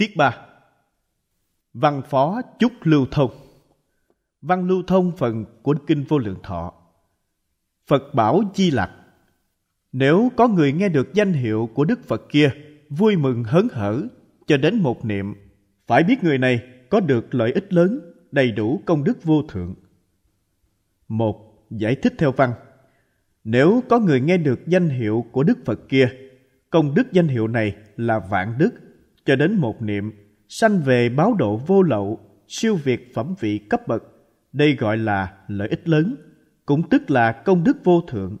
Tiết 3 Văn phó chúc lưu thông Văn lưu thông phần của Kinh Vô Lượng Thọ Phật bảo Di Lặc Nếu có người nghe được danh hiệu của Đức Phật kia Vui mừng hớn hở cho đến một niệm Phải biết người này có được lợi ích lớn Đầy đủ công đức vô thượng Một Giải thích theo văn Nếu có người nghe được danh hiệu của Đức Phật kia Công đức danh hiệu này là vạn đức cho đến một niệm, sanh về báo độ vô lậu, siêu việt phẩm vị cấp bậc. Đây gọi là lợi ích lớn, cũng tức là công đức vô thượng.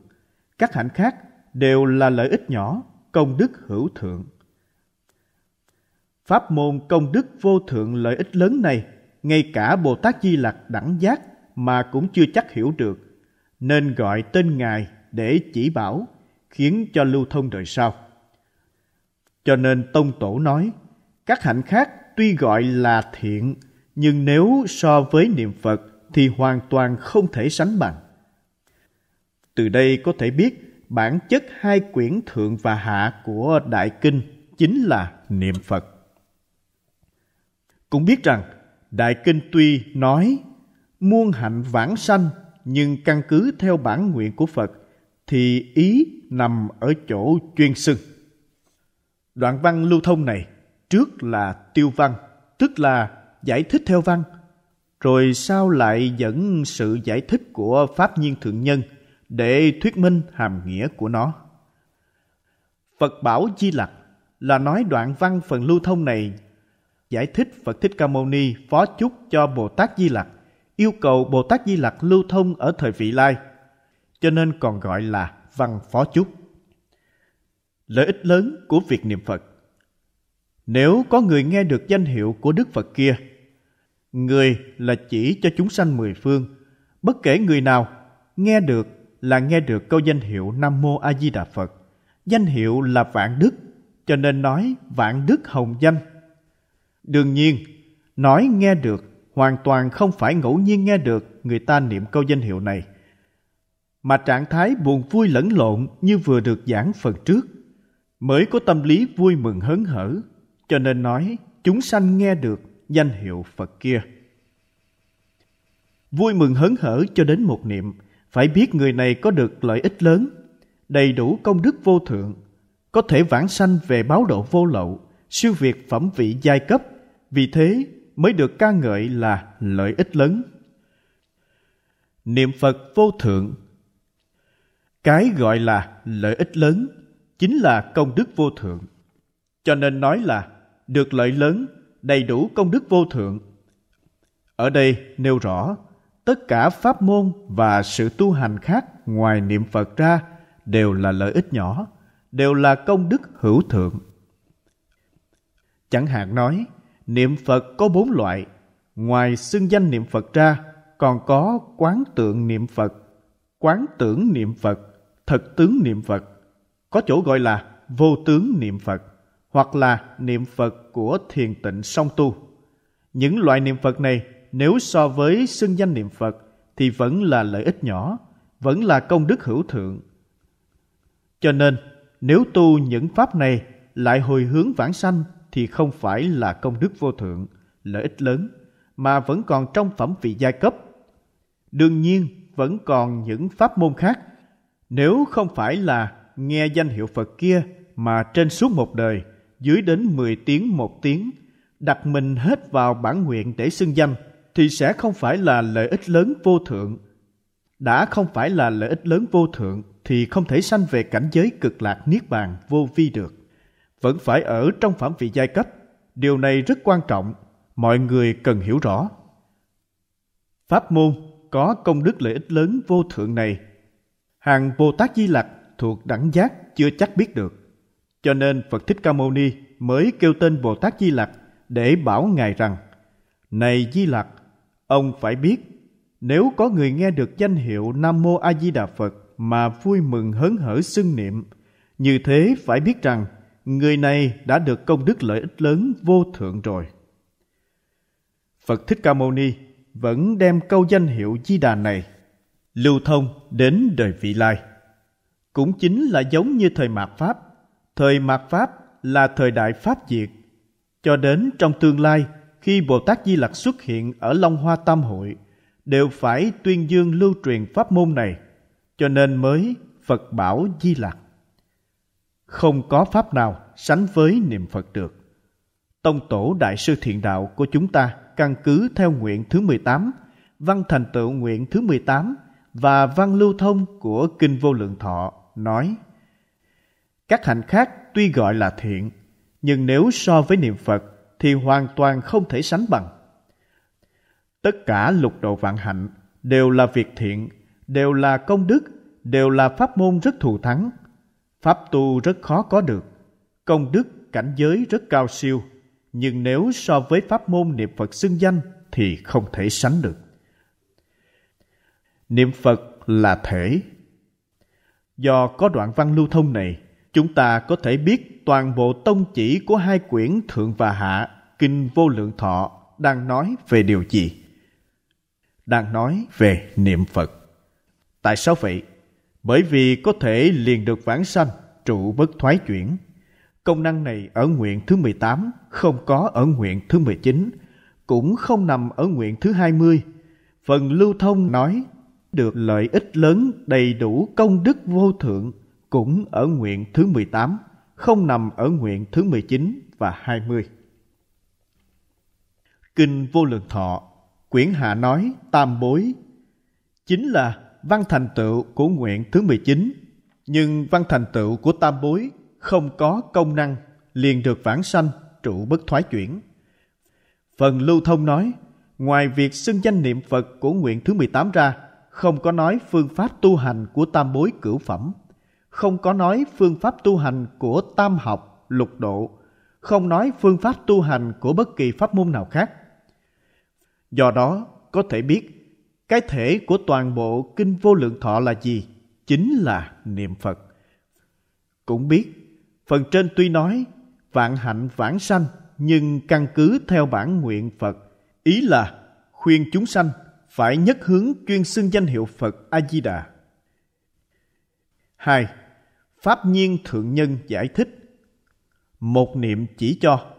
Các hạnh khác đều là lợi ích nhỏ, công đức hữu thượng. Pháp môn công đức vô thượng lợi ích lớn này, ngay cả Bồ Tát Di Lặc đẳng giác mà cũng chưa chắc hiểu được, nên gọi tên Ngài để chỉ bảo, khiến cho lưu thông đời sau. Cho nên Tông Tổ nói, các hạnh khác tuy gọi là thiện, nhưng nếu so với niệm Phật thì hoàn toàn không thể sánh bằng. Từ đây có thể biết bản chất hai quyển thượng và hạ của Đại Kinh chính là niệm Phật. Cũng biết rằng Đại Kinh tuy nói muôn hạnh vãng sanh nhưng căn cứ theo bản nguyện của Phật thì ý nằm ở chỗ chuyên xưng. Đoạn văn lưu thông này trước là tiêu văn, tức là giải thích theo văn, rồi sau lại dẫn sự giải thích của Pháp Nhiên Thượng Nhân để thuyết minh hàm nghĩa của nó. Phật bảo Di Lặc là nói đoạn văn phần lưu thông này giải thích Phật Thích Ca Mâu Ni phó chúc cho Bồ Tát Di Lặc, yêu cầu Bồ Tát Di Lặc lưu thông ở thời vị lai, cho nên còn gọi là văn phó chúc lợi ích lớn của việc niệm Phật. Nếu có người nghe được danh hiệu của Đức Phật kia, người là chỉ cho chúng sanh mười phương, bất kể người nào nghe được là nghe được câu danh hiệu Nam Mô A Di Đà Phật. Danh hiệu là vạn đức, cho nên nói vạn đức hồng danh. Đương nhiên, nói nghe được hoàn toàn không phải ngẫu nhiên nghe được người ta niệm câu danh hiệu này mà trạng thái buồn vui lẫn lộn như vừa được giảng phần trước mới có tâm lý vui mừng hớn hở, cho nên nói chúng sanh nghe được danh hiệu Phật kia. Vui mừng hớn hở cho đến một niệm, phải biết người này có được lợi ích lớn, đầy đủ công đức vô thượng, có thể vãng sanh về báo độ vô lậu, siêu việt phẩm vị giai cấp, vì thế mới được ca ngợi là lợi ích lớn. Niệm Phật vô thượng Cái gọi là lợi ích lớn chính là công đức vô thượng. Cho nên nói là được lợi lớn, đầy đủ công đức vô thượng. Ở đây nêu rõ, tất cả pháp môn và sự tu hành khác ngoài niệm Phật ra đều là lợi ích nhỏ, đều là công đức hữu thượng. Chẳng hạn nói, niệm Phật có bốn loại, ngoài xưng danh niệm Phật ra, còn có quán tượng niệm Phật, quán tưởng niệm Phật, thật tướng niệm Phật – có chỗ gọi là vô tướng niệm Phật hoặc là niệm Phật của thiền tịnh song tu. Những loại niệm Phật này nếu so với xưng danh niệm Phật thì vẫn là lợi ích nhỏ, vẫn là công đức hữu thượng. Cho nên, nếu tu những pháp này lại hồi hướng vãng sanh thì không phải là công đức vô thượng, lợi ích lớn, mà vẫn còn trong phẩm vị giai cấp. Đương nhiên, vẫn còn những pháp môn khác. Nếu không phải là nghe danh hiệu Phật kia mà trên suốt một đời, dưới đến 10 tiếng một tiếng, đặt mình hết vào bản nguyện để xưng danh, thì sẽ không phải là lợi ích lớn vô thượng. Đã không phải là lợi ích lớn vô thượng, thì không thể sanh về cảnh giới cực lạc niết bàn vô vi được. Vẫn phải ở trong phạm vị giai cấp. Điều này rất quan trọng, mọi người cần hiểu rõ. Pháp môn có công đức lợi ích lớn vô thượng này. Hàng Bồ Tát Di Lặc thuộc đẳng giác chưa chắc biết được. Cho nên Phật Thích Ca Mâu Ni mới kêu tên Bồ Tát Di Lặc để bảo Ngài rằng Này Di Lặc, ông phải biết nếu có người nghe được danh hiệu Nam Mô A Di Đà Phật mà vui mừng hớn hở xưng niệm, như thế phải biết rằng người này đã được công đức lợi ích lớn vô thượng rồi. Phật Thích Ca Mâu Ni vẫn đem câu danh hiệu Di Đà này lưu thông đến đời vị lai cũng chính là giống như thời mạt Pháp. Thời mạt Pháp là thời đại Pháp diệt. Cho đến trong tương lai, khi Bồ Tát Di Lặc xuất hiện ở Long Hoa Tam Hội, đều phải tuyên dương lưu truyền pháp môn này, cho nên mới Phật bảo Di Lặc. Không có pháp nào sánh với niệm Phật được. Tông tổ đại sư thiện đạo của chúng ta căn cứ theo nguyện thứ 18, văn thành tựu nguyện thứ 18 và văn lưu thông của Kinh Vô Lượng Thọ nói Các hạnh khác tuy gọi là thiện, nhưng nếu so với niệm Phật thì hoàn toàn không thể sánh bằng. Tất cả lục độ vạn hạnh đều là việc thiện, đều là công đức, đều là pháp môn rất thù thắng. Pháp tu rất khó có được, công đức cảnh giới rất cao siêu, nhưng nếu so với pháp môn niệm Phật xưng danh thì không thể sánh được. Niệm Phật là thể, Do có đoạn văn lưu thông này, chúng ta có thể biết toàn bộ tông chỉ của hai quyển Thượng và Hạ, Kinh Vô Lượng Thọ đang nói về điều gì? Đang nói về niệm Phật. Tại sao vậy? Bởi vì có thể liền được vãng sanh, trụ bất thoái chuyển. Công năng này ở nguyện thứ 18, không có ở nguyện thứ 19, cũng không nằm ở nguyện thứ 20. Phần lưu thông nói được lợi ích lớn đầy đủ công đức vô thượng cũng ở nguyện thứ 18, không nằm ở nguyện thứ 19 và 20. Kinh Vô Lượng Thọ, quyển hạ nói tam bối, chính là văn thành tựu của nguyện thứ 19, nhưng văn thành tựu của tam bối không có công năng liền được vãng sanh trụ bất thoái chuyển. Phần lưu thông nói, ngoài việc xưng danh niệm Phật của nguyện thứ 18 ra, không có nói phương pháp tu hành của tam bối cửu phẩm, không có nói phương pháp tu hành của tam học, lục độ, không nói phương pháp tu hành của bất kỳ pháp môn nào khác. Do đó, có thể biết cái thể của toàn bộ kinh vô lượng thọ là gì? Chính là niệm Phật. Cũng biết, phần trên tuy nói vạn hạnh vãng sanh nhưng căn cứ theo bản nguyện Phật, ý là khuyên chúng sanh phải nhất hướng chuyên xưng danh hiệu Phật A Di Đà. 2. Pháp nhiên thượng nhân giải thích một niệm chỉ cho.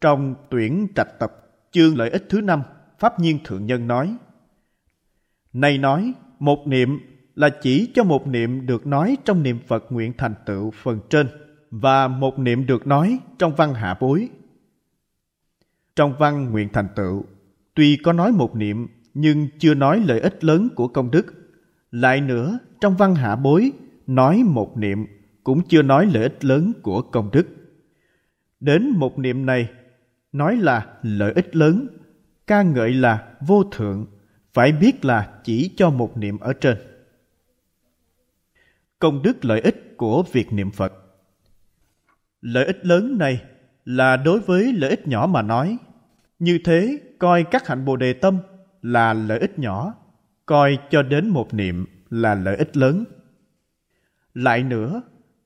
Trong tuyển trạch tập chương lợi ích thứ năm, Pháp nhiên thượng nhân nói: nay nói, một niệm là chỉ cho một niệm được nói trong niệm Phật nguyện thành tựu phần trên và một niệm được nói trong văn hạ bối. Trong văn nguyện thành tựu Tuy có nói một niệm, nhưng chưa nói lợi ích lớn của công đức. Lại nữa, trong văn hạ bối, nói một niệm cũng chưa nói lợi ích lớn của công đức. Đến một niệm này, nói là lợi ích lớn, ca ngợi là vô thượng, phải biết là chỉ cho một niệm ở trên. Công đức lợi ích của việc niệm Phật Lợi ích lớn này là đối với lợi ích nhỏ mà nói như thế, coi các hạnh Bồ đề tâm là lợi ích nhỏ, coi cho đến một niệm là lợi ích lớn. Lại nữa,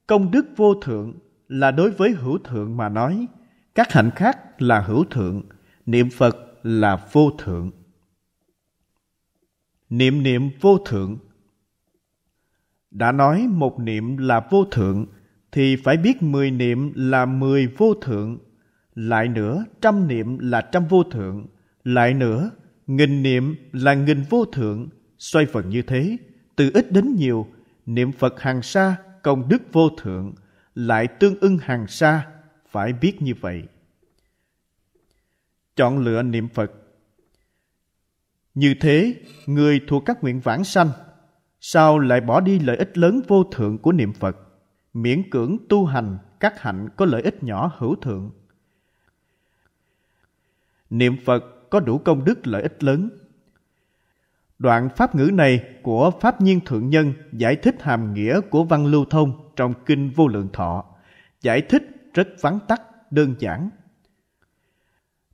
công đức vô thượng là đối với hữu thượng mà nói, các hạnh khác là hữu thượng, niệm Phật là vô thượng. Niệm niệm vô thượng Đã nói một niệm là vô thượng, thì phải biết mười niệm là mười vô thượng lại nữa, trăm niệm là trăm vô thượng. Lại nữa, nghìn niệm là nghìn vô thượng. Xoay vần như thế, từ ít đến nhiều, niệm Phật hàng xa, công đức vô thượng, lại tương ưng hàng xa, phải biết như vậy. Chọn lựa niệm Phật Như thế, người thuộc các nguyện vãng sanh, sao lại bỏ đi lợi ích lớn vô thượng của niệm Phật, miễn cưỡng tu hành các hạnh có lợi ích nhỏ hữu thượng Niệm Phật có đủ công đức lợi ích lớn. Đoạn pháp ngữ này của Pháp Nhiên Thượng Nhân giải thích hàm nghĩa của văn lưu thông trong Kinh Vô Lượng Thọ. Giải thích rất vắn tắt, đơn giản.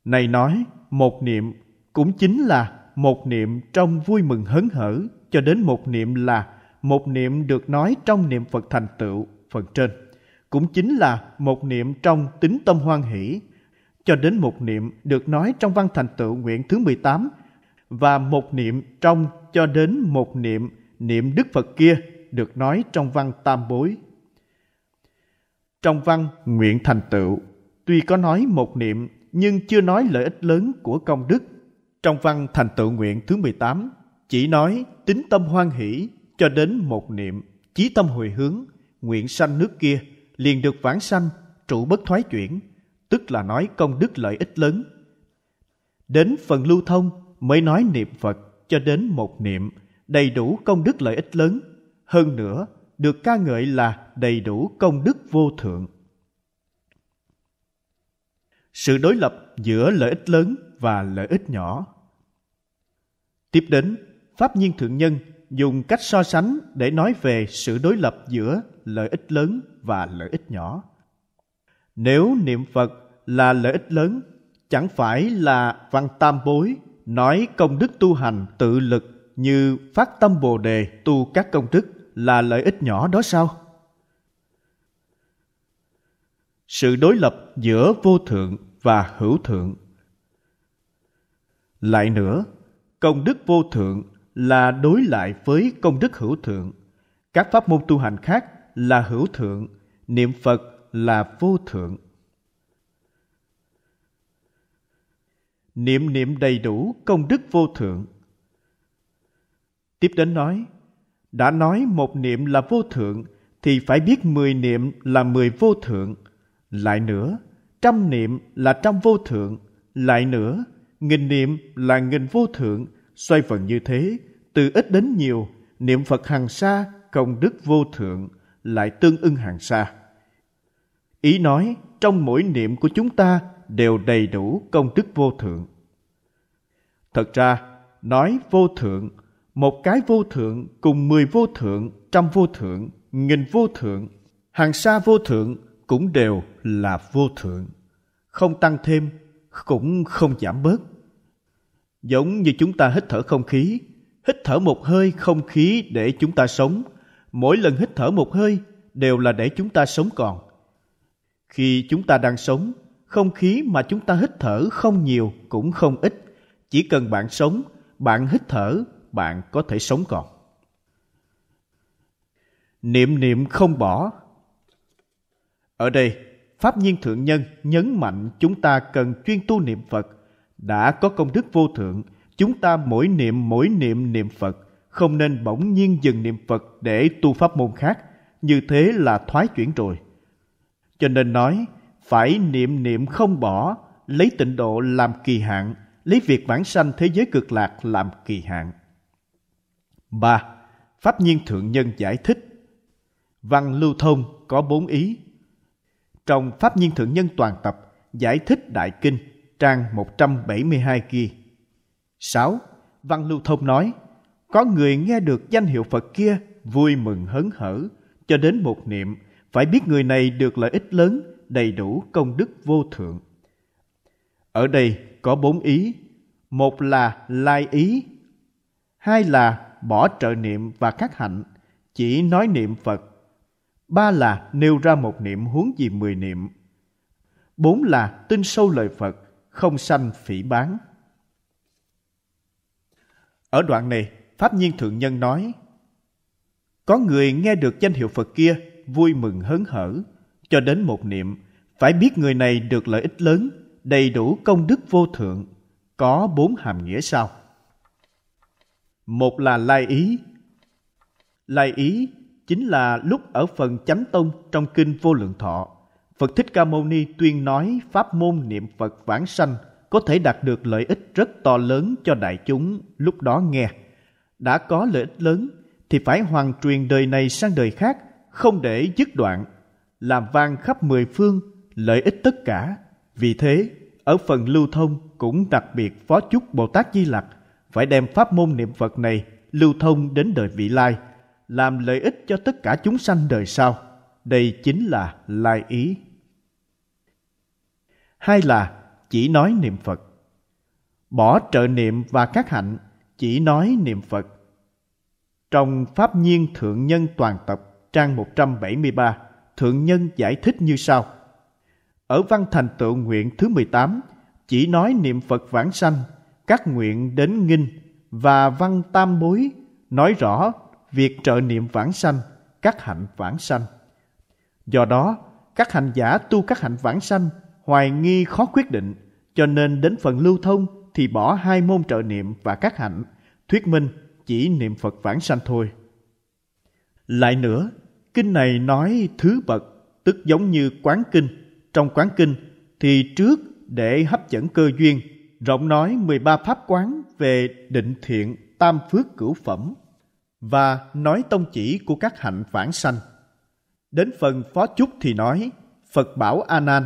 Này nói, một niệm cũng chính là một niệm trong vui mừng hớn hở cho đến một niệm là một niệm được nói trong niệm Phật thành tựu phần trên. Cũng chính là một niệm trong tính tâm hoan hỷ cho đến một niệm được nói trong văn thành tựu nguyện thứ 18 và một niệm trong cho đến một niệm niệm Đức Phật kia được nói trong văn tam bối. Trong văn nguyện thành tựu, tuy có nói một niệm nhưng chưa nói lợi ích lớn của công đức. Trong văn thành tựu nguyện thứ 18 chỉ nói tính tâm hoan hỷ cho đến một niệm, chí tâm hồi hướng, nguyện sanh nước kia liền được vãng sanh, trụ bất thoái chuyển, tức là nói công đức lợi ích lớn. Đến phần lưu thông mới nói niệm Phật cho đến một niệm đầy đủ công đức lợi ích lớn. Hơn nữa, được ca ngợi là đầy đủ công đức vô thượng. Sự đối lập giữa lợi ích lớn và lợi ích nhỏ. Tiếp đến, Pháp Nhiên Thượng Nhân dùng cách so sánh để nói về sự đối lập giữa lợi ích lớn và lợi ích nhỏ nếu niệm Phật là lợi ích lớn, chẳng phải là văn tam bối nói công đức tu hành tự lực như phát tâm bồ đề tu các công đức là lợi ích nhỏ đó sao? Sự đối lập giữa vô thượng và hữu thượng Lại nữa, công đức vô thượng là đối lại với công đức hữu thượng. Các pháp môn tu hành khác là hữu thượng, niệm Phật là vô thượng niệm niệm đầy đủ công đức vô thượng tiếp đến nói đã nói một niệm là vô thượng thì phải biết mười niệm là mười vô thượng lại nữa trăm niệm là trăm vô thượng lại nữa nghìn niệm là nghìn vô thượng xoay vần như thế từ ít đến nhiều niệm phật hàng xa công đức vô thượng lại tương ưng hàng xa Ý nói, trong mỗi niệm của chúng ta đều đầy đủ công đức vô thượng. Thật ra, nói vô thượng, một cái vô thượng cùng mười vô thượng, trăm vô thượng, nghìn vô thượng, hàng xa vô thượng cũng đều là vô thượng. Không tăng thêm, cũng không giảm bớt. Giống như chúng ta hít thở không khí, hít thở một hơi không khí để chúng ta sống. Mỗi lần hít thở một hơi đều là để chúng ta sống còn. Khi chúng ta đang sống, không khí mà chúng ta hít thở không nhiều cũng không ít. Chỉ cần bạn sống, bạn hít thở, bạn có thể sống còn. Niệm niệm không bỏ. Ở đây, Pháp Nhiên Thượng Nhân nhấn mạnh chúng ta cần chuyên tu niệm Phật. Đã có công đức vô thượng, chúng ta mỗi niệm mỗi niệm niệm Phật, không nên bỗng nhiên dừng niệm Phật để tu pháp môn khác. Như thế là thoái chuyển rồi. Cho nên nói, phải niệm niệm không bỏ, lấy tịnh độ làm kỳ hạn, lấy việc vãng sanh thế giới cực lạc làm kỳ hạn. 3. Pháp Nhiên Thượng Nhân giải thích Văn lưu thông có bốn ý. Trong Pháp Nhiên Thượng Nhân toàn tập, giải thích Đại Kinh, trang 172 kia. 6. Văn lưu thông nói, có người nghe được danh hiệu Phật kia vui mừng hớn hở, cho đến một niệm phải biết người này được lợi ích lớn đầy đủ công đức vô thượng ở đây có bốn ý một là lai ý hai là bỏ trợ niệm và các hạnh chỉ nói niệm phật ba là nêu ra một niệm huống gì mười niệm bốn là tin sâu lời phật không sanh phỉ bán ở đoạn này pháp nhiên thượng nhân nói có người nghe được danh hiệu phật kia vui mừng hớn hở cho đến một niệm phải biết người này được lợi ích lớn đầy đủ công đức vô thượng có bốn hàm nghĩa sau một là lai ý lai ý chính là lúc ở phần chánh tông trong kinh vô lượng thọ phật thích ca mâu ni tuyên nói pháp môn niệm phật vãng sanh có thể đạt được lợi ích rất to lớn cho đại chúng lúc đó nghe đã có lợi ích lớn thì phải hoàn truyền đời này sang đời khác không để dứt đoạn, làm vang khắp mười phương, lợi ích tất cả. Vì thế, ở phần lưu thông cũng đặc biệt phó chúc Bồ Tát Di Lặc phải đem pháp môn niệm Phật này lưu thông đến đời vị lai, làm lợi ích cho tất cả chúng sanh đời sau. Đây chính là lai ý. Hai là chỉ nói niệm Phật. Bỏ trợ niệm và các hạnh, chỉ nói niệm Phật. Trong Pháp Nhiên Thượng Nhân Toàn Tập trang 173, Thượng Nhân giải thích như sau. Ở văn thành tựu nguyện thứ 18, chỉ nói niệm Phật vãng sanh, các nguyện đến nghinh và văn tam bối nói rõ việc trợ niệm vãng sanh, các hạnh vãng sanh. Do đó, các hành giả tu các hạnh vãng sanh hoài nghi khó quyết định, cho nên đến phần lưu thông thì bỏ hai môn trợ niệm và các hạnh, thuyết minh chỉ niệm Phật vãng sanh thôi. Lại nữa, Kinh này nói thứ bậc, tức giống như quán kinh. Trong quán kinh thì trước để hấp dẫn cơ duyên, rộng nói 13 pháp quán về định thiện tam phước cửu phẩm và nói tông chỉ của các hạnh vãng sanh. Đến phần phó chúc thì nói Phật bảo A Nan,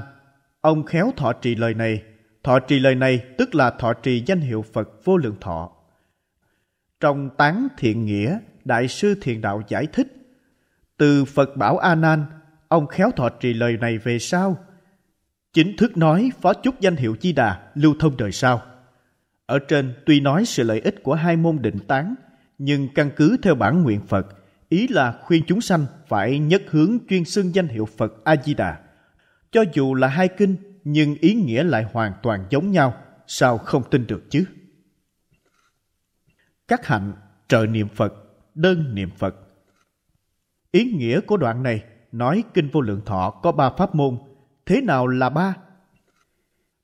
ông khéo thọ trì lời này, thọ trì lời này tức là thọ trì danh hiệu Phật vô lượng thọ. Trong tán thiện nghĩa, đại sư thiền đạo giải thích từ Phật bảo A Nan, ông khéo thọ trì lời này về sau. Chính thức nói phó chúc danh hiệu Chi Đà lưu thông đời sau. Ở trên tuy nói sự lợi ích của hai môn định tán, nhưng căn cứ theo bản nguyện Phật, ý là khuyên chúng sanh phải nhất hướng chuyên xưng danh hiệu Phật A-di-đà. Cho dù là hai kinh, nhưng ý nghĩa lại hoàn toàn giống nhau, sao không tin được chứ? Các hạnh trợ niệm Phật, đơn niệm Phật Ý nghĩa của đoạn này nói Kinh Vô Lượng Thọ có ba pháp môn. Thế nào là ba?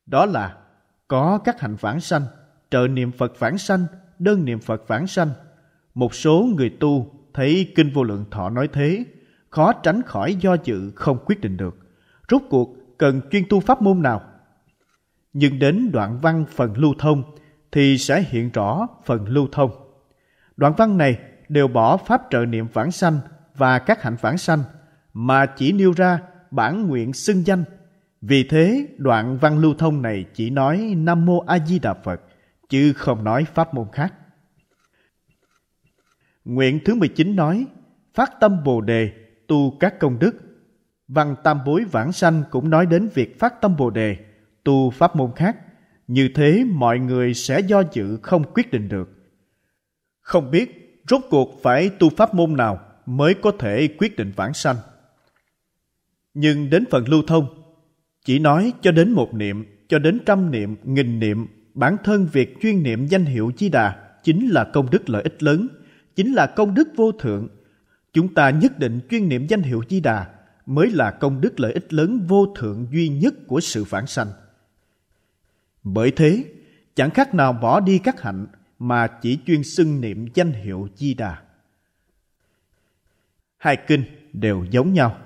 Đó là có các hành vãng sanh, trợ niệm Phật vãng sanh, đơn niệm Phật vãng sanh. Một số người tu thấy Kinh Vô Lượng Thọ nói thế, khó tránh khỏi do dự không quyết định được. Rốt cuộc cần chuyên tu pháp môn nào? Nhưng đến đoạn văn phần lưu thông thì sẽ hiện rõ phần lưu thông. Đoạn văn này đều bỏ pháp trợ niệm vãng sanh và các hạnh vãng sanh mà chỉ nêu ra bản nguyện xưng danh. Vì thế, đoạn văn lưu thông này chỉ nói Nam Mô A Di Đà Phật, chứ không nói pháp môn khác. Nguyện thứ 19 nói, phát tâm Bồ đề, tu các công đức. Văn Tam Bối Vãng Sanh cũng nói đến việc phát tâm Bồ đề, tu pháp môn khác. Như thế mọi người sẽ do dự không quyết định được. Không biết rốt cuộc phải tu pháp môn nào mới có thể quyết định vãng sanh. Nhưng đến phần lưu thông, chỉ nói cho đến một niệm, cho đến trăm niệm, nghìn niệm, bản thân việc chuyên niệm danh hiệu di Đà chính là công đức lợi ích lớn, chính là công đức vô thượng. Chúng ta nhất định chuyên niệm danh hiệu di Đà mới là công đức lợi ích lớn vô thượng duy nhất của sự vãng sanh. Bởi thế, chẳng khác nào bỏ đi các hạnh mà chỉ chuyên xưng niệm danh hiệu Di Đà hai kinh đều giống nhau.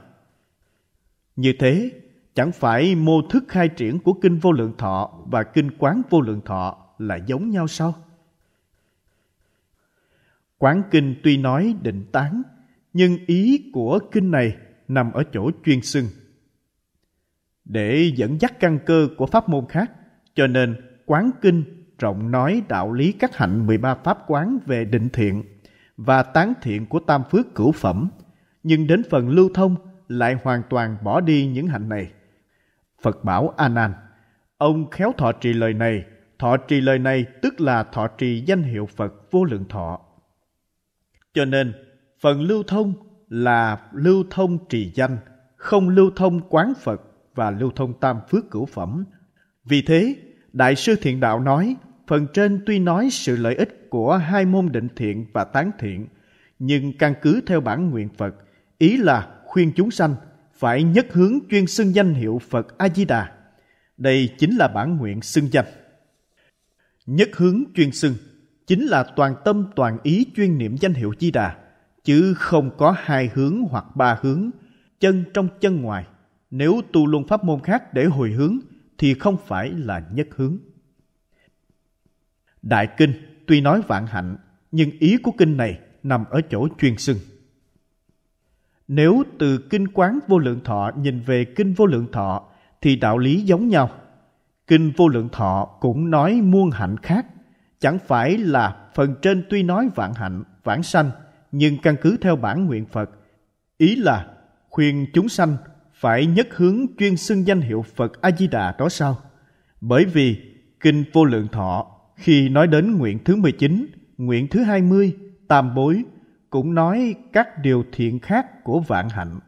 Như thế, chẳng phải mô thức khai triển của kinh vô lượng thọ và kinh quán vô lượng thọ là giống nhau sao? Quán kinh tuy nói định tán, nhưng ý của kinh này nằm ở chỗ chuyên xưng. Để dẫn dắt căn cơ của pháp môn khác, cho nên quán kinh rộng nói đạo lý các hạnh 13 pháp quán về định thiện và tán thiện của tam phước cửu phẩm nhưng đến phần lưu thông lại hoàn toàn bỏ đi những hạnh này. Phật bảo A Nan, ông khéo thọ trì lời này, thọ trì lời này tức là thọ trì danh hiệu Phật vô lượng thọ. Cho nên, phần lưu thông là lưu thông trì danh, không lưu thông quán Phật và lưu thông tam phước cửu phẩm. Vì thế, Đại sư Thiện Đạo nói, phần trên tuy nói sự lợi ích của hai môn định thiện và tán thiện, nhưng căn cứ theo bản nguyện Phật – ý là khuyên chúng sanh phải nhất hướng chuyên xưng danh hiệu Phật A Di Đà. Đây chính là bản nguyện xưng danh. Nhất hướng chuyên xưng chính là toàn tâm toàn ý chuyên niệm danh hiệu Di Đà, chứ không có hai hướng hoặc ba hướng, chân trong chân ngoài. Nếu tu luân pháp môn khác để hồi hướng thì không phải là nhất hướng. Đại kinh tuy nói vạn hạnh, nhưng ý của kinh này nằm ở chỗ chuyên xưng. Nếu từ kinh quán vô lượng thọ nhìn về kinh vô lượng thọ thì đạo lý giống nhau. Kinh vô lượng thọ cũng nói muôn hạnh khác, chẳng phải là phần trên tuy nói vạn hạnh, vãng sanh, nhưng căn cứ theo bản nguyện Phật, ý là khuyên chúng sanh phải nhất hướng chuyên xưng danh hiệu Phật A Di Đà đó sao? Bởi vì kinh vô lượng thọ khi nói đến nguyện thứ 19, nguyện thứ 20, tam bối cũng nói các điều thiện khác của vạn hạnh.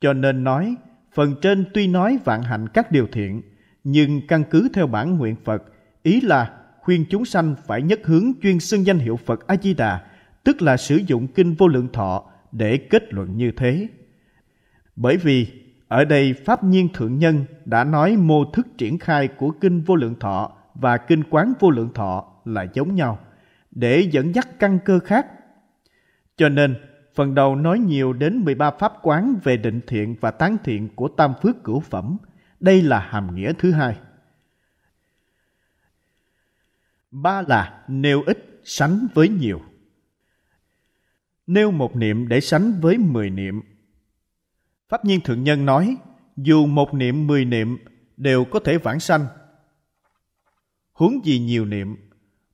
Cho nên nói, phần trên tuy nói vạn hạnh các điều thiện, nhưng căn cứ theo bản nguyện Phật, ý là khuyên chúng sanh phải nhất hướng chuyên xưng danh hiệu Phật A-di-đà, tức là sử dụng kinh vô lượng thọ để kết luận như thế. Bởi vì ở đây Pháp Nhiên Thượng Nhân đã nói mô thức triển khai của kinh vô lượng thọ và kinh quán vô lượng thọ là giống nhau, để dẫn dắt căn cơ khác cho nên, phần đầu nói nhiều đến 13 pháp quán về định thiện và tán thiện của tam phước cửu phẩm. Đây là hàm nghĩa thứ hai. Ba là nêu ít sánh với nhiều. Nêu một niệm để sánh với mười niệm. Pháp Nhiên Thượng Nhân nói, dù một niệm mười niệm đều có thể vãng sanh. Huống gì nhiều niệm,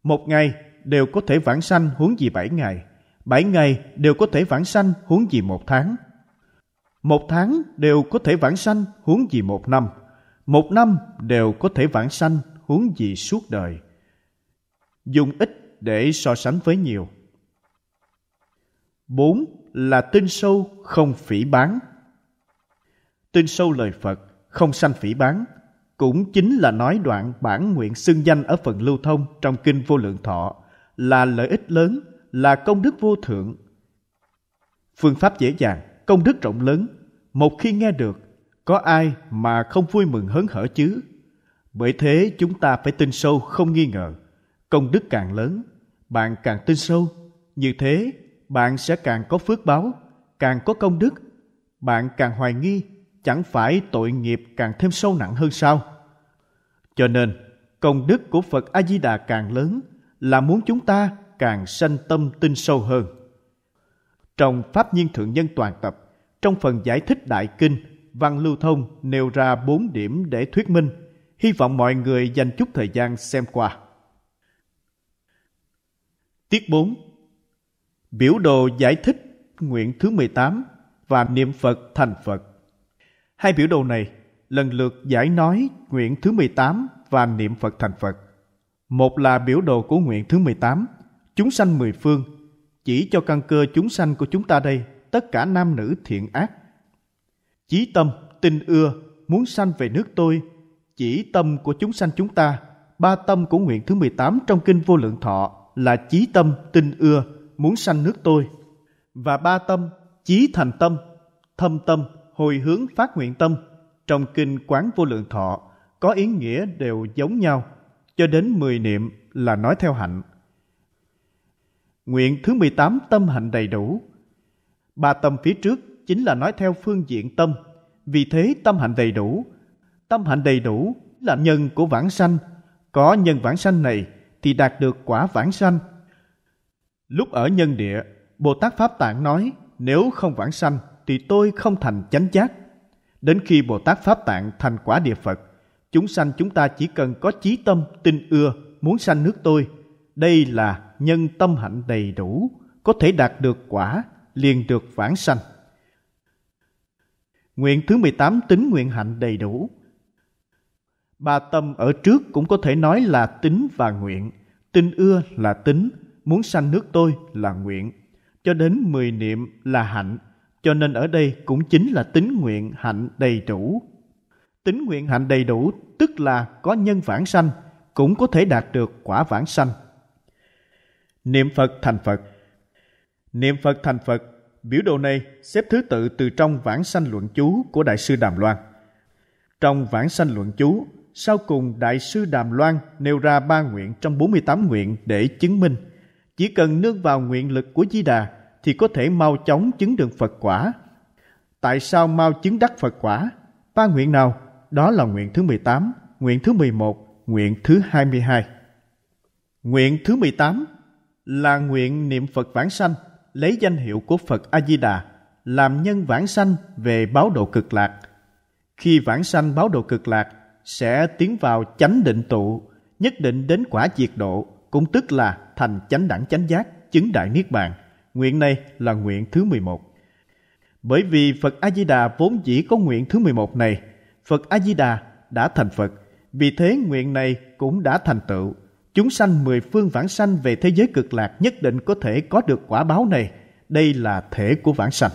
một ngày đều có thể vãng sanh huống gì bảy ngày bảy ngày đều có thể vãng sanh huống gì một tháng. Một tháng đều có thể vãng sanh huống gì một năm. Một năm đều có thể vãng sanh huống gì suốt đời. Dùng ít để so sánh với nhiều. bốn Là tin sâu không phỉ bán. Tin sâu lời Phật không sanh phỉ bán cũng chính là nói đoạn bản nguyện xưng danh ở phần lưu thông trong kinh vô lượng thọ là lợi ích lớn là công đức vô thượng. Phương pháp dễ dàng, công đức rộng lớn, một khi nghe được, có ai mà không vui mừng hớn hở chứ? Bởi thế chúng ta phải tin sâu không nghi ngờ. Công đức càng lớn, bạn càng tin sâu. Như thế, bạn sẽ càng có phước báo, càng có công đức. Bạn càng hoài nghi, chẳng phải tội nghiệp càng thêm sâu nặng hơn sao? Cho nên, công đức của Phật A Di Đà càng lớn là muốn chúng ta càng sanh tâm tin sâu hơn. Trong Pháp Nhiên Thượng Nhân Toàn Tập, trong phần giải thích Đại Kinh, Văn Lưu Thông nêu ra bốn điểm để thuyết minh. Hy vọng mọi người dành chút thời gian xem qua. Tiết 4 Biểu đồ giải thích nguyện thứ 18 và niệm Phật thành Phật. Hai biểu đồ này lần lượt giải nói nguyện thứ 18 và niệm Phật thành Phật. Một là biểu đồ của nguyện thứ 18, chúng sanh mười phương chỉ cho căn cơ chúng sanh của chúng ta đây tất cả nam nữ thiện ác chí tâm tình ưa muốn sanh về nước tôi chỉ tâm của chúng sanh chúng ta ba tâm của nguyện thứ 18 trong kinh vô lượng thọ là chí tâm tình ưa muốn sanh nước tôi và ba tâm chí thành tâm thâm tâm hồi hướng phát nguyện tâm trong kinh quán vô lượng thọ có ý nghĩa đều giống nhau cho đến mười niệm là nói theo hạnh Nguyện thứ 18 tâm hạnh đầy đủ. Ba tâm phía trước chính là nói theo phương diện tâm. Vì thế tâm hạnh đầy đủ. Tâm hạnh đầy đủ là nhân của vãng sanh. Có nhân vãng sanh này thì đạt được quả vãng sanh. Lúc ở nhân địa, Bồ Tát Pháp Tạng nói nếu không vãng sanh thì tôi không thành chánh giác. Đến khi Bồ Tát Pháp Tạng thành quả địa Phật, chúng sanh chúng ta chỉ cần có chí tâm, tin ưa, muốn sanh nước tôi. Đây là nhân tâm hạnh đầy đủ có thể đạt được quả liền được vãng sanh. Nguyện thứ 18 tính nguyện hạnh đầy đủ. Ba tâm ở trước cũng có thể nói là tính và nguyện. Tin ưa là tính, muốn sanh nước tôi là nguyện. Cho đến mười niệm là hạnh, cho nên ở đây cũng chính là tính nguyện hạnh đầy đủ. Tính nguyện hạnh đầy đủ tức là có nhân vãng sanh, cũng có thể đạt được quả vãng sanh. Niệm Phật thành Phật Niệm Phật thành Phật, biểu đồ này xếp thứ tự từ trong Vãng Sanh Luận Chú của Đại sư Đàm Loan. Trong Vãng Sanh Luận Chú, sau cùng Đại sư Đàm Loan nêu ra ba nguyện trong 48 nguyện để chứng minh. Chỉ cần nương vào nguyện lực của Di Đà thì có thể mau chóng chứng được Phật quả. Tại sao mau chứng đắc Phật quả? Ba nguyện nào? Đó là nguyện thứ 18, nguyện thứ 11, nguyện thứ 22. Nguyện thứ 18 là nguyện niệm Phật vãng sanh, lấy danh hiệu của Phật A Di Đà làm nhân vãng sanh về báo độ cực lạc. Khi vãng sanh báo độ cực lạc sẽ tiến vào chánh định tụ, nhất định đến quả diệt độ, cũng tức là thành chánh đẳng chánh giác, chứng đại niết bàn. Nguyện này là nguyện thứ 11. Bởi vì Phật A Di Đà vốn chỉ có nguyện thứ 11 này, Phật A Di Đà đã thành Phật, vì thế nguyện này cũng đã thành tựu Chúng sanh mười phương vãng sanh về thế giới cực lạc nhất định có thể có được quả báo này. Đây là thể của vãng sanh.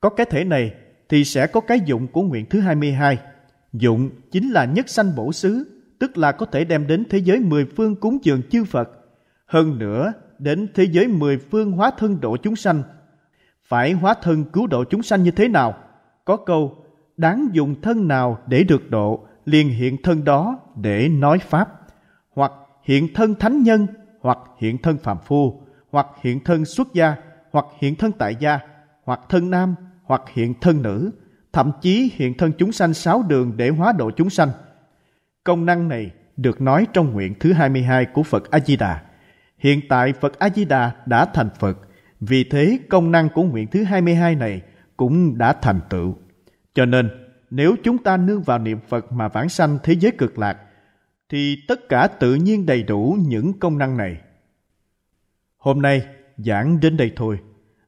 Có cái thể này thì sẽ có cái dụng của nguyện thứ 22. Dụng chính là nhất sanh bổ xứ, tức là có thể đem đến thế giới mười phương cúng dường chư Phật. Hơn nữa, đến thế giới mười phương hóa thân độ chúng sanh. Phải hóa thân cứu độ chúng sanh như thế nào? Có câu, đáng dùng thân nào để được độ, liền hiện thân đó để nói Pháp hoặc hiện thân thánh nhân, hoặc hiện thân phàm phu, hoặc hiện thân xuất gia, hoặc hiện thân tại gia, hoặc thân nam, hoặc hiện thân nữ, thậm chí hiện thân chúng sanh sáu đường để hóa độ chúng sanh. Công năng này được nói trong nguyện thứ 22 của Phật A-di-đà. Hiện tại Phật A-di-đà đã thành Phật, vì thế công năng của nguyện thứ 22 này cũng đã thành tựu. Cho nên, nếu chúng ta nương vào niệm Phật mà vãng sanh thế giới cực lạc, thì tất cả tự nhiên đầy đủ những công năng này. Hôm nay giảng đến đây thôi.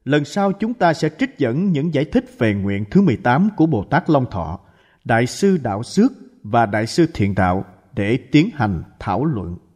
Lần sau chúng ta sẽ trích dẫn những giải thích về nguyện thứ 18 của Bồ Tát Long Thọ, Đại sư Đạo Xước và Đại sư Thiện Đạo để tiến hành thảo luận.